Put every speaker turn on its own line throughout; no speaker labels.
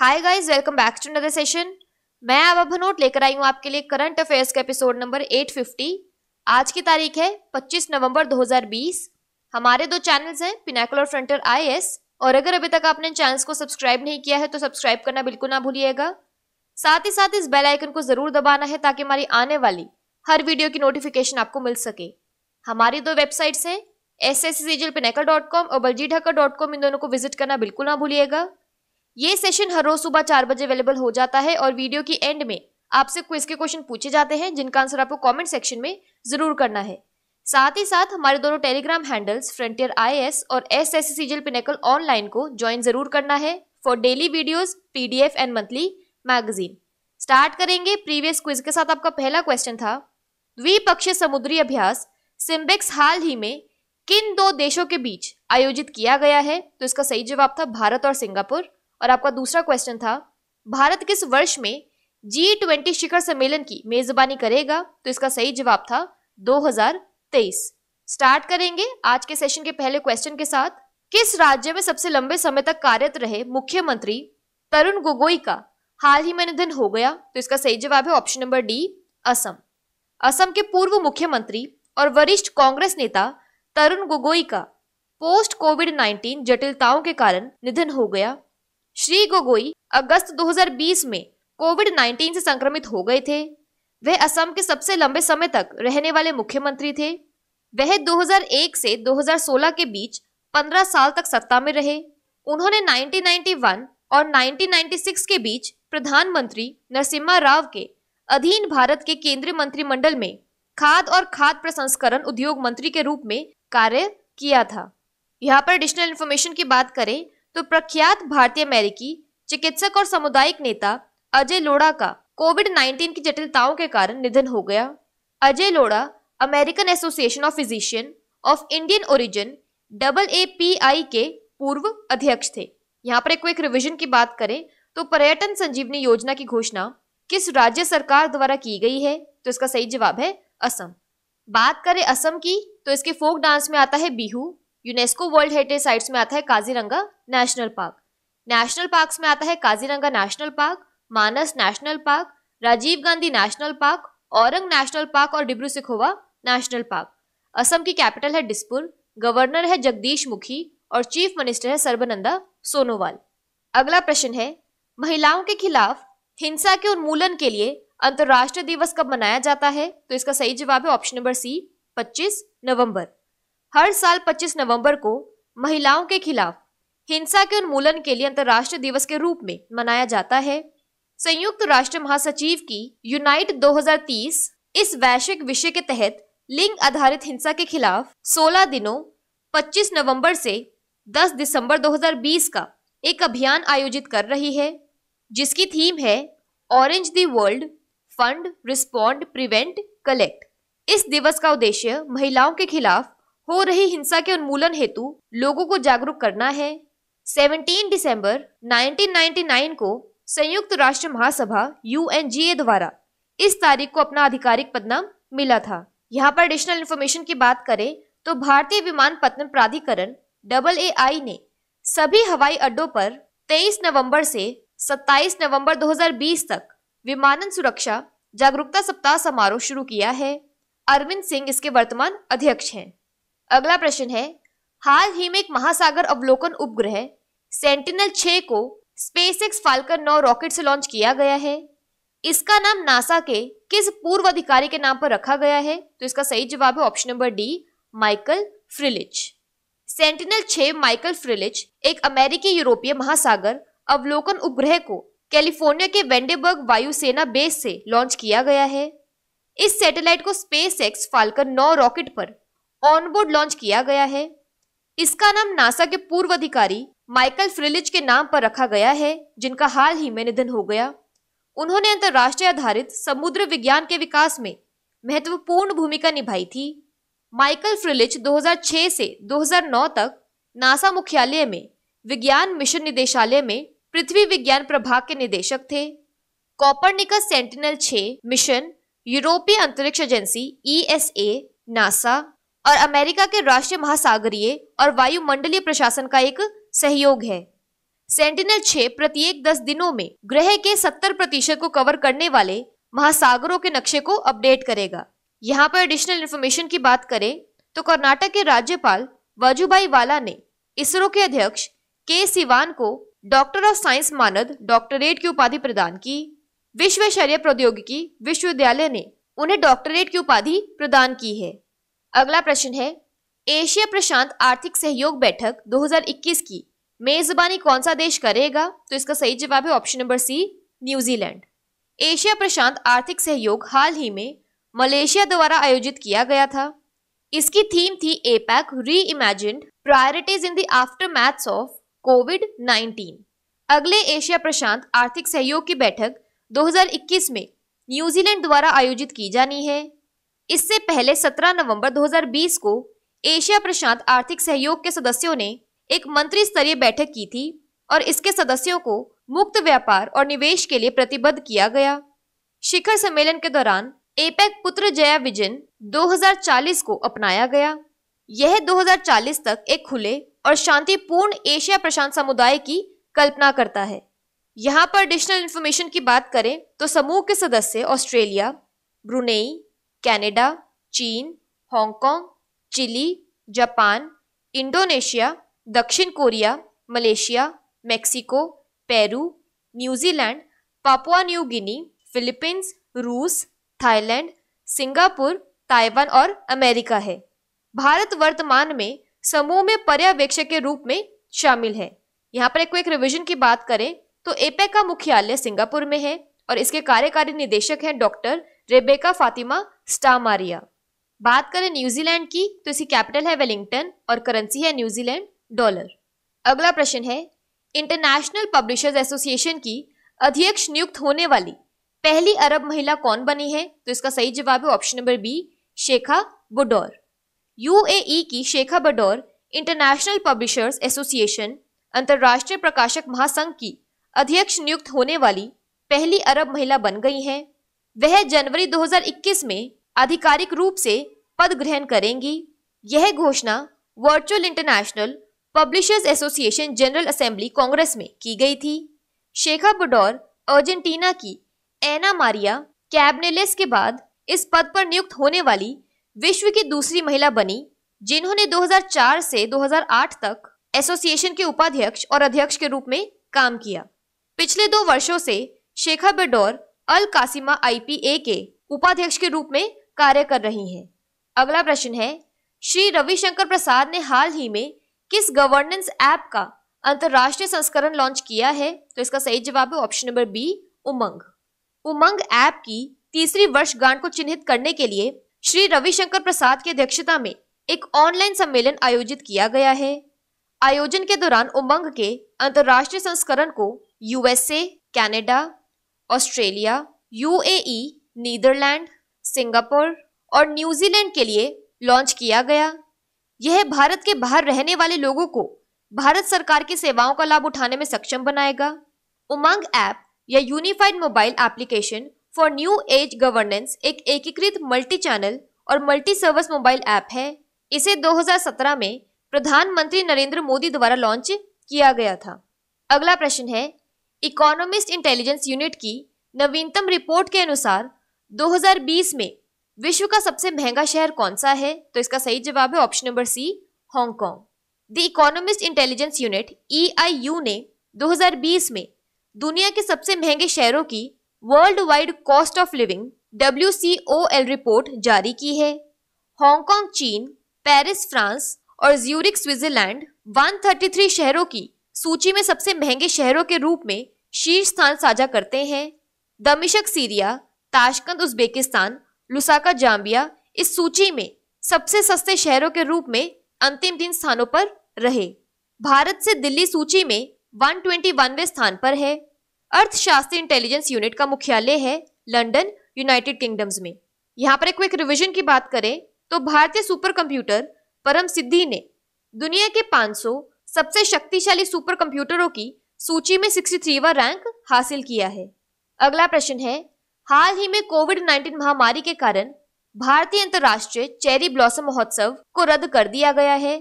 hi guys welcome back to another session मैं अब note लेकर आई हूँ आपके लिए करंट अफेयर्स का एपिसोड नंबर 850 आज की तारीख है 25 नवंबर 2020 हमारे दो चैनल्स हैं पिनाकुलर फ्रंटर आई और अगर अभी तक आपने चैनल्स को सब्सक्राइब नहीं किया है तो सब्सक्राइब करना बिल्कुल ना भूलिएगा साथ ही साथ इस बेल आइकन को जरूर दबाना है ताकि हमारी आने वाली हर वीडियो की नोटिफिकेशन आपको मिल सके हमारी दो वेबसाइट्स हैं एस एस सी और बलजी ढाका इन दोनों को विजिट करना बिल्कुल ना भूलिएगा ये सेशन हर रोज सुबह चार बजे अवेलेबल हो जाता है और वीडियो की एंड में आपसे क्विज के क्वेश्चन पूछे जाते हैं जिनका आंसर आपको कमेंट सेक्शन में जरूर करना है साथ ही साथ हमारे दोनों टेलीग्राम हैंडल्स फ्रंटियर आई और S S C pinnacle online को ज्वाइन जरूर करना है for daily videos PDF and monthly magazine start करेंगे प्रीवियस क्विज के साथ आपका पहला क्वेश्चन था द्विपक्षीय समुद्री अभ्यास सिम्बेक्स हाल ही में किन दो देशों के बीच आयोजित किया गया है तो इसका सही जवाब था भारत और सिंगापुर और आपका दूसरा क्वेश्चन था भारत किस वर्ष में जी ट्वेंटी शिखर सम्मेलन की मेजबानी करेगा तो इसका सही जवाब था 2023 स्टार्ट करेंगे आज के सेशन के पहले क्वेश्चन के साथ किस राज्य में सबसे लंबे समय तक कार्यरत रहे मुख्यमंत्री तरुण गोगोई का हाल ही में निधन हो गया तो इसका सही जवाब है option number D Assam Assam के पूर्व मुख्यमंत्री और वरिष्ठ कांग्रेस नेता तरुण गोगोई का पोस्ट कोविड 19 जटिलताओं के कारण निधन हो गया श्री गोगोई अगस्त 2020 में कोविड 19 से संक्रमित हो गए थे वह असम के सबसे लंबे समय तक रहने वाले मुख्यमंत्री थे वह 2001 से 2016 के बीच 15 साल तक सत्ता में रहे उन्होंने 1991 और 1996 के बीच प्रधानमंत्री नरसिम्हा राव के अधीन भारत के केंद्रीय मंत्रिमंडल में खाद और खाद प्रसंस्करण उद्योग मंत्री के रूप में कार्य किया था यहाँ पर एडिशनल इन्फॉर्मेशन की बात करें तो प्रख्यात भारतीय अमेरिकी चिकित्सक और सामुदायिक नेता अजय लोड़ा का कोविड 19 की जटिलताओं के कारण निधन हो गया Ajay Lodha American Association of Physician of Indian Origin double A P I के पूर्व अध्यक्ष थे यहाँ पर एक क्विक रिविजन की बात करें तो पर्यटन संजीवनी योजना की घोषणा किस राज्य सरकार द्वारा की गई है तो इसका सही जवाब है असम बात करें असम की तो इसके फोक डांस में आता है Bihu UNESCO world heritage sites में आता है Kaziranga national park national parks में आता है Kaziranga national park Manas national park Rajiv Gandhi national park Orang national park और डिब्रू सिखोवा नेशनल पार्क असम की कैपिटल है डिस्पुर गवर्नर है जगदीश मुखी और चीफ मिनिस्टर है सर्बानंदा सोनोवाल अगला प्रश्न है महिलाओं के खिलाफ हिंसा के उन्मूलन के लिए अंतर्राष्ट्रीय दिवस कब मनाया जाता है तो इसका सही जवाब है ऑप्शन नंबर सी 25 नवंबर हर साल 25 नवंबर को महिलाओं के खिलाफ हिंसा के उन्मूलन के लिए अंतर्राष्ट्रीय दिवस के रूप में मनाया जाता है संयुक्त राष्ट्र महासचिव की यूनाइट 2030 इस वैश्विक विषय के तहत लिंग आधारित हिंसा के खिलाफ 16 दिनों 25 नवंबर से 10 दिसंबर 2020 का एक अभियान आयोजित कर रही है जिसकी थीम है orange the world fund respond prevent collect इस दिवस का उद्देश्य महिलाओं के खिलाफ हो रही हिंसा के उन्मूलन हेतु लोगों को जागरूक करना है 17 दिसंबर 1999 को संयुक्त राष्ट्र महासभा यू द्वारा इस तारीख को अपना आधिकारिक पदनाम मिला था यहाँ पर एडिशनल इन्फॉर्मेशन की बात करें तो भारतीय विमान पतन प्राधिकरण डबल ए आई ने सभी हवाई अड्डों पर 23 नवंबर से 27 नवंबर 2020 तक विमानन सुरक्षा जागरूकता सप्ताह समारोह शुरू किया है अरविंद सिंह इसके वर्तमान अध्यक्ष हैं अगला प्रश्न है हाल ही में एक महासागर अवलोकन उपग्रह सेंटिनल 6 को स्पेसएक्स फाल्कन नौ रॉकेट से लॉन्च किया गया है इसका नाम नासा के किस पूर्व अधिकारी के नाम पर रखा गया है तो इसका सही जवाब है option number D Michael Freilich Sentinel 6 Michael Freilich एक अमेरिकी यूरोपीय महासागर अवलोकन उपग्रह को कैलिफोर्निया के वेंडेबर्ग वायुसेना बेस से लॉन्च किया गया है इस सैटेलाइट को स्पेस एक्स फाल्कन नौ रॉकेट पर ऑनबोर्ड लॉन्च किया गया है इसका नाम नासा के पूर्व अधिकारी माइकल फ्रिलिज के नाम पर रखा गया है जिनका हाल ही में निधन हो गया उन्होंने अंतर्राष्ट्रीय आधारित समुद्र विज्ञान के विकास में महत्वपूर्ण भूमिका निभाई थी माइकल फ्रिलिच 2006 से 2009 तक नासा मुख्यालय में विज्ञान मिशन निदेशालय में पृथ्वी विज्ञान प्रभाग के निदेशक थे कॉपरनिकस सेंटिनल छ मिशन यूरोपीय अंतरिक्ष एजेंसी ई नासा और अमेरिका के राष्ट्रीय महासागरीय और वायुमंडलीय प्रशासन का एक सहयोग है सेंटिनल छे प्रत्येक दस दिनों में ग्रह के सत्तर प्रतिशत को कवर करने वाले महासागरों के नक्शे को अपडेट करेगा यहाँ पर एडिशनल इन्फॉर्मेशन की बात करें तो कर्नाटक के राज्यपाल वजूभाई वाला ने इसरो के अध्यक्ष के सिवान को डॉक्टर ऑफ साइंस मानद डॉक्टरेट की उपाधि प्रदान की विश्व शल्य प्रौद्योगिकी विश्वविद्यालय ने उन्हें डॉक्टरेट की उपाधि प्रदान की है अगला प्रश्न है एशिया प्रशांत आर्थिक सहयोग बैठक 2021 की मेजबानी कौन सा देश करेगा तो इसका सही जवाब है option number C New Zealand Asia प्रशांत आर्थिक सहयोग हाल ही में मलेशिया द्वारा आयोजित किया गया था इसकी थीम थी APEC reimagined priorities in the aftermath of COVID 19 अगले एशिया प्रशांत आर्थिक सहयोग की बैठक 2021 में न्यूजीलैंड द्वारा आयोजित की जानी है इससे पहले 17 नवंबर 2020 को एशिया प्रशांत आर्थिक सहयोग के सदस्यों ने एक मंत्री स्तरीय बैठक की थी और इसके सदस्यों को मुक्त व्यापार और निवेश के लिए प्रतिबद्ध किया गया शिखर सम्मेलन के दौरान एपेक पुत्र जया विजन 2040 को अपनाया गया यह 2040 तक एक खुले और शांतिपूर्ण एशिया प्रशांत समुदाय की कल्पना करता है यहाँ पर एडिशनल इन्फॉर्मेशन की बात करें तो समूह के सदस्य ऑस्ट्रेलिया ब्रुनेई कैनेडा चीन हांगकांग चिली जापान इंडोनेशिया दक्षिण Korea Malaysia Mexico Peru New Zealand Papua New Guinea Philippines रूस थाईलैंड सिंगापुर ताइवान और अमेरिका है भारत वर्तमान में समूह में पर्यवेक्षक के रूप में शामिल है यहाँ पर एक क्विक रिविजन की बात करें तो एपेक का मुख्यालय सिंगापुर में है और इसके कार्यकारी निदेशक हैं डॉक्टर रेबेका फातिमा स्टामारिया बात करें न्यूजीलैंड की तो इसकी कैपिटल है वेलिंगटन और करेंसी है न्यूजीलैंड डॉलर अगला प्रश्न है इंटरनेशनल पब्लिशर्स एसोसिएशन की अध्यक्ष नियुक्त होने वाली पहली अरब महिला कौन बनी है तो इसका सही जवाब है option number B Sheikha Bodour UAE की Sheikha Bodour International Publishers Association अंतर्राष्ट्रीय प्रकाशक महासंघ की अध्यक्ष नियुक्त होने वाली पहली अरब महिला बन गई हैं वह जनवरी 2021 में आधिकारिक रूप से पद ग्रहण करेंगी यह घोषणा virtual International Publishers Association general assembly congress में की गई थी शेखा बुडोर अर्जेंटीना की एना मारिया कैबनेलेस के बाद इस पद पर नियुक्त होने वाली विश्व की दूसरी महिला बनी जिन्होंने 2004 से 2008 तक एसोसिएशन के उपाध्यक्ष और अध्यक्ष के रूप में काम किया पिछले दो वर्षों से शेखा बेडोर अल कासिमा आईपीए के उपाध्यक्ष के रूप में कार्य कर रही हैं अगला प्रश्न है श्री रविशंकर प्रसाद ने हाल ही में किस गवर्नेंस ऐप का अंतरराष्ट्रीय संस्करण लॉन्च किया है तो इसका सही जवाब है option number B Umang Umang app की तीसरी वर्षगांठ को चिन्हित करने के लिए श्री रविशंकर प्रसाद की अध्यक्षता में एक ऑनलाइन सम्मेलन आयोजित किया गया है आयोजन के दौरान उमंग के अंतर्राष्ट्रीय संस्करण को USA Canada Australia UAE, Netherlands Singapore और न्यूजीलैंड के लिए लॉन्च किया गया यह भारत के बाहर रहने वाले लोगों को भारत सरकार की सेवाओं का लाभ उठाने में सक्षम बनाएगा उमंग ऐप या unified mobile application for new age governance एक एकीकृत मल्टी चैनल और मल्टी सर्विस मोबाइल ऐप है इसे 2017 में प्रधानमंत्री नरेंद्र मोदी द्वारा लॉन्च किया गया था अगला प्रश्न है इकोनॉमिस्ट इंटेलिजेंस यूनिट की नवीनतम रिपोर्ट के अनुसार 2020 में विश्व का सबसे महंगा शहर कौन सा है तो इसका सही जवाब है option number C Hong Kong the Economist Intelligence Unit E e ने 2020 में दुनिया के सबसे महंगे शहरों की worldwide cost of living W report जारी की है हांगकॉन्ग चीन पेरिस फ्रांस और ज्यूरिक स्विट्जरलैंड 133 शहरों की सूची में सबसे महंगे शहरों के रूप में शीर्ष स्थान साझा करते हैं दमिशक Syria Tashkent Uzbekistan Lusaka Zambia इस सूची में सबसे सस्ते शहरों के रूप में अंतिम तीन स्थानों पर रहे भारत से दिल्ली सूची में वन ट्वेंटी वनवे स्थान पर है अर्थशास्त्री इंटेलिजेंस यूनिट का मुख्यालय है लंदन यूनाइटेड किंगडम्स में यहाँ पर एक क्विक रिविजन की बात करें तो भारतीय सुपर कंप्यूटर परम सिद्धि ने दुनिया के 500 सबसे शक्तिशाली सुपर कंप्यूटरों की सूची में थ्रीवा रैंक हासिल किया है अगला प्रश्न है हाल ही में कोविड 19 महामारी के कारण भारतीय अंतर्राष्ट्रीय चेरी ब्लॉसम महोत्सव को रद्द कर दिया गया है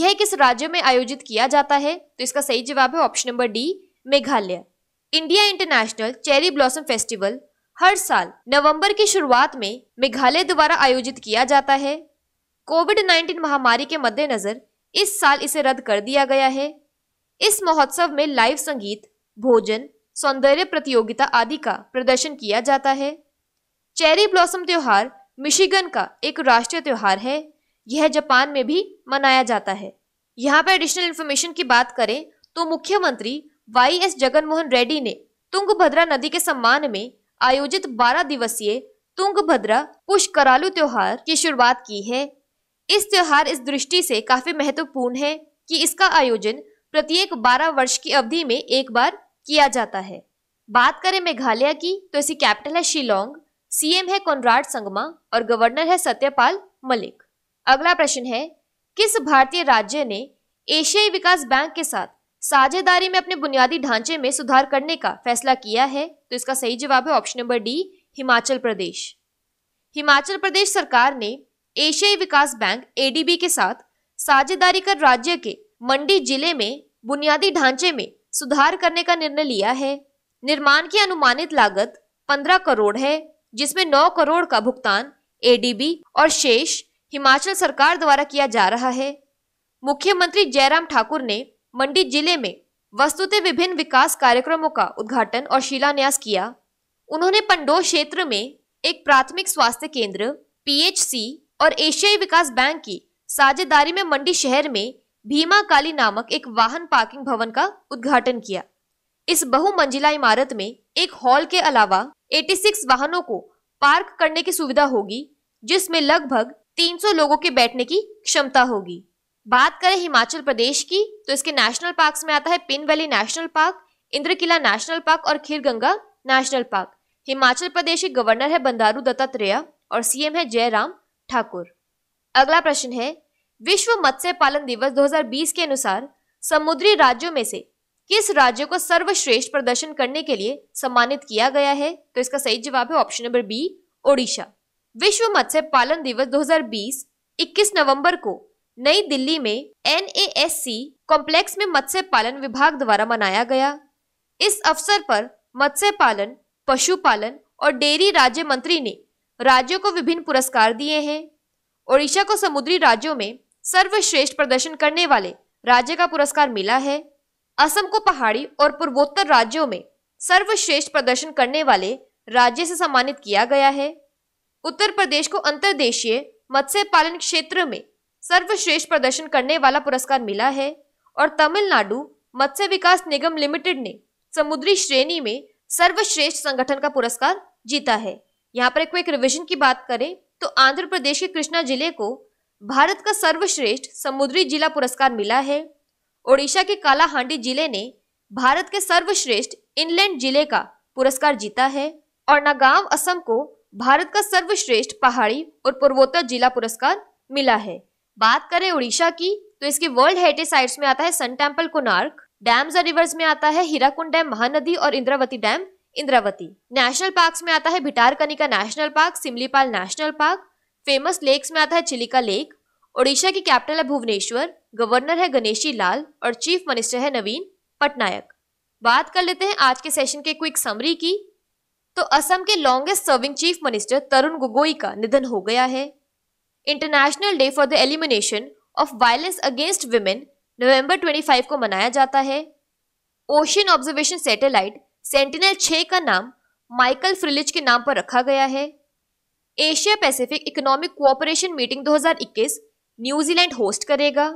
यह किस राज्य में आयोजित किया जाता है तो इसका सही जवाब है option number D Meghalaya India International Cherry Blossom Festival हर साल नवंबर की शुरुआत में मेघालय द्वारा आयोजित किया जाता है कोविड 19 महामारी के मद्देनजर इस साल इसे रद्द कर दिया गया है इस महोत्सव में लाइव संगीत भोजन सौंदर्य प्रतियोगिता आदि का प्रदर्शन किया जाता है चेरी ब्लॉसम त्योहार मिशिगन का एक राष्ट्रीय त्योहार है यह जापान में भी मनाया जाता है यहाँ पर एडिशनल इन्फॉर्मेशन की बात करें तो मुख्यमंत्री वाई एस जगनमोहन रेड्डी ने तुंग भद्रा नदी के सम्मान में आयोजित 12 दिवसीय तुंग भद्रा पुष्करालू त्योहार की शुरुआत की है इस त्यौहार इस दृष्टि से काफी महत्वपूर्ण है कि इसका आयोजन प्रत्येक 12 वर्ष की अवधि में एक बार किया जाता है बात करें मेघालय की तो इसकी कैपिटल है शिलोंग सीएम है कॉनराड संगमा और गवर्नर है सत्यपाल मलिक अगला प्रश्न है किस भारतीय राज्य ने एशियाई विकास बैंक के साथ साझेदारी में अपने बुनियादी ढांचे में सुधार करने का फैसला किया है तो इसका सही जवाब है option number D Himachal Pradesh Himachal Pradesh सरकार ने एशियाई विकास बैंक एडीबी के साथ साझेदारी कर राज्य के मंडी जिले में बुनियादी ढांचे में सुधार करने का निर्णय लिया है निर्माण की अनुमानित लागत 15 करोड़ है जिसमें 9 करोड़ का भुगतान एडीबी और शेष हिमाचल सरकार द्वारा किया जा रहा है मुख्यमंत्री जयराम ठाकुर ने मंडी जिले में वस्तुते विभिन्न विकास कार्यक्रमों का उद्घाटन और शिलान्यास किया उन्होंने पंडो क्षेत्र में एक प्राथमिक स्वास्थ्य केंद्र पीएचसी और एशियाई विकास बैंक की साझेदारी में मंडी शहर में भीमा काली नामक एक वाहन पार्किंग भवन का उद्घाटन किया इस बहुमंजिला इमारत में एक हॉल के अलावा 86 वाहनों को पार्क करने की सुविधा होगी जिसमें लगभग 300 लोगों के बैठने की क्षमता होगी बात करें हिमाचल प्रदेश की तो इसके नेशनल पार्क में आता है Pin valley national park Inderkilla national park और Khirganga national park Himachal Pradesh के गवर्नर है बंदारू दत्तात्रेय और सीएम है जयराम ठाकुर अगला प्रश्न है विश्व मत्स्य पालन दिवस 2020 के अनुसार समुद्री राज्यों में से किस राज्य को सर्वश्रेष्ठ प्रदर्शन करने के लिए सम्मानित किया गया है तो इसका सही जवाब है ऑप्शन नंबर बी ओडिशा विश्व मत्स्य पालन दिवस 2020 21 नवंबर को नई दिल्ली में एन कॉम्प्लेक्स में मत्स्य पालन विभाग द्वारा मनाया गया इस अवसर पर मत्स्य पालन पशुपालन और डेयरी राज्य मंत्री ने राज्यों को विभिन्न पुरस्कार दिए हैं ओडिशा को समुद्री राज्यों में सर्वश्रेष्ठ प्रदर्शन करने वाले राज्य का पुरस्कार मिला है असम को पहाड़ी और पूर्वोत्तर राज्यों में सर्वश्रेष्ठ प्रदर्शन करने वाले राज्य से सम्मानित किया गया है उत्तर प्रदेश को अंतर्देशीय मत्स्य पालन क्षेत्र में सर्वश्रेष्ठ प्रदर्शन करने वाला पुरस्कार मिला है और तमिलनाडु मत्स्य विकास निगम लिमिटेड ने समुद्री श्रेणी में सर्वश्रेष्ठ संगठन का पुरस्कार जीता है यहाँ पर क्विक रिविजन की बात करें तो आंध्र प्रदेश के कृष्णा जिले को भारत का सर्वश्रेष्ठ समुद्री जिला पुरस्कार मिला है ओडिशा के कालाहांडी जिले ने भारत के सर्वश्रेष्ठ इनलैंड जिले का पुरस्कार जीता है और नागांव असम को भारत का सर्वश्रेष्ठ पहाड़ी और पूर्वोत्तर जिला पुरस्कार मिला है बात करें उड़ीसा की तो इसके वर्ल्ड हेरिटेज साइट्स में आता है सन टेम्पल कोनार्क डैम्स और रिवर्स में आता है हीराकुंड डैम महानदी और Indravati dam Indravati national parks में आता है Bhitarkanika national park Similipal national park famous lakes में आता है चिलिका लेक ओडिशा की कैपिटल है भुवनेश्वर गवर्नर है गणेशी लाल और चीफ मिनिस्टर है नवीन पटनायक बात कर लेते हैं आज के सेशन के क्विक समरी की तो असम के longest serving chief minister Tarun Gogoi का निधन हो गया है International Day for the Elimination of Violence Against Women नवंबर 25 को मनाया जाता है ओशियन ऑब्जर्वेशन सैटेलाइट सेंटिनल छः का नाम माइकल फ्रिलिज के नाम पर रखा गया है Asia Pacific Economic Cooperation meeting 2021 New Zealand host करेगा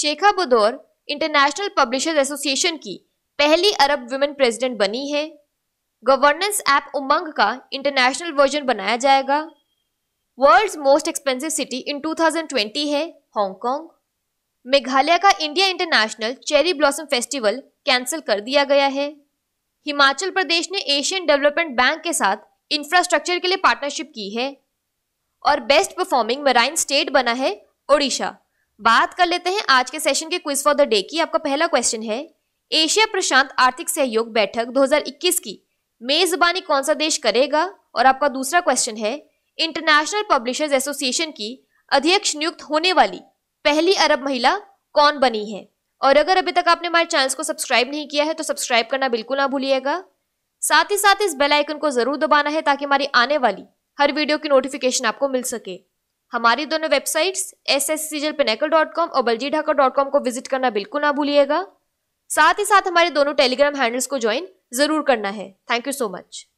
Sheikha Bodour International Publishers Association की पहली अरब वुमेन प्रेसिडेंट बनी है गवर्नेंस ऐप उमंग का इंटरनेशनल वर्जन बनाया जाएगा world's most expensive city in 2020 है हांगकांग मेघालय का India International Cherry Blossom Festival cancel कर दिया गया है हिमाचल प्रदेश ने एशियन डेवलपमेंट बैंक के साथ इंफ्रास्ट्रक्चर के लिए पार्टनरशिप की है और बेस्ट परफॉर्मिंग मराइन स्टेट बना है ओडिशा बात कर लेते हैं आज के सेशन के क्विज फॉर द डे की आपका पहला क्वेश्चन है एशिया प्रशांत आर्थिक सहयोग बैठक 2021 की मेजबानी कौन सा देश करेगा और आपका दूसरा क्वेश्चन है इंटरनेशनल पब्लिशर्स एसोसिएशन की अध्यक्ष नियुक्त होने वाली पहली अरब महिला कौन बनी है और अगर अभी तक आपने हमारे चैनल को सब्सक्राइब नहीं किया है तो सब्सक्राइब करना बिल्कुल ना भूलिएगा साथ ही साथ इस बेल आइकन को जरूर दबाना है ताकि हमारी आने वाली हर वीडियो की नोटिफिकेशन आपको मिल सके हमारी दोनों वेबसाइट्स एस एस सीजल जल डॉट कॉम और बलजी ढाका डॉट कॉम को विजिट करना बिल्कुल ना भूलिएगा साथ ही साथ हमारे दोनों टेलीग्राम हैंडल्स को ज्वाइन जरूर करना है थैंक यू सो मच